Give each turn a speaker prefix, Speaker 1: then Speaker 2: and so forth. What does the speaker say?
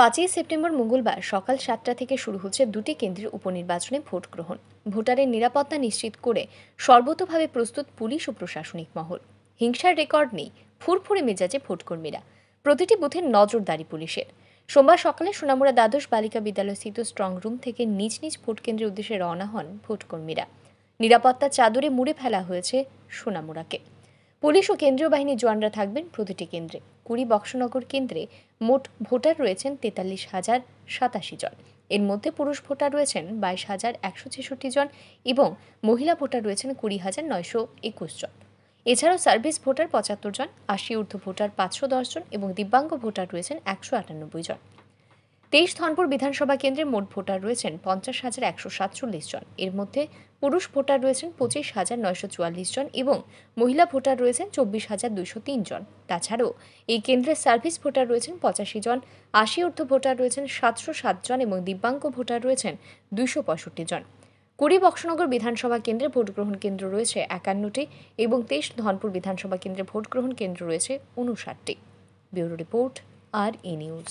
Speaker 1: পাঁচই সেপ্টেম্বর মঙ্গলবার সকাল সাতটা থেকে শুরু হচ্ছে দুটি কেন্দ্রের উপনির্বাচনে ভোট গ্রহণ ভোটারের নিরাপত্তা নিশ্চিত করে সর্বতভাবে প্রস্তুত পুলিশ ও প্রশাসনিক মহল হিংসার রেকর্ড নেই ফুরফুরে মেজাজে ভোটকর্মীরা প্রতিটি বুথের নজরদারি পুলিশের সোমবার সকালে সোনামুড়া দ্বাদশ বালিকা বিদ্যালয় স্ট্রং রুম থেকে নিজ নিজ ভোট কেন্দ্রের উদ্দেশ্যে রওনা হন ভোটকর্মীরা নিরাপত্তা চাদরে মুড়ে ফেলা হয়েছে সোনামুড়াকে পুলিশ ও কেন্দ্রীয় বাহিনীর জওয়ানরা থাকবেন প্রতিটি কেন্দ্রে কুড়ি বক্সনগর কেন্দ্রে মোট ভোটার রয়েছেন তেতাল্লিশ হাজার সাতাশি জন এর মধ্যে পুরুষ ভোটার রয়েছেন বাইশ হাজার একশো ছেষট্টি জন এবং মহিলা ভোটার রয়েছেন কুড়ি হাজার নয়শো একুশ জন এছাড়াও সার্ভিস ভোটার পঁচাত্তর জন আশি ঊর্ধ্ব ভোটার পাঁচশো দশ জন এবং দিব্যাঙ্গ ভোটার রয়েছেন একশো আটানব্বই জন তেইশ ধনপুর বিধানসভা কেন্দ্রে মোট ভোটার রয়েছেন পঞ্চাশ হাজার একশো সাতচল্লিশ জন এর মধ্যে পুরুষ ভোটার রয়েছেন পঁচিশ হাজার নয়শো চুয়াল্লিশ জন এবং মহিলা ভোটার রয়েছেন চব্বিশ হাজার দুইশো তিন জন তাছাড়াও এই কেন্দ্রের সার্ভিস ভোটার রয়েছেন পঁচাশি জন আশি অর্ধ ভোটার রয়েছেন সাতশো সাত জন এবং দিব্যাঙ্গ ভোটার রয়েছেন দুইশো পঁয়ষট্টি জন কুড়ি বক্সনগর বিধানসভা কেন্দ্রে ভোটগ্রহণ কেন্দ্র রয়েছে একান্নটি এবং তেইশ ধনপুর বিধানসভা কেন্দ্রে ভোটগ্রহণ কেন্দ্র রয়েছে উনষাটটি ব্যুরো রিপোর্ট আর ই নিউজ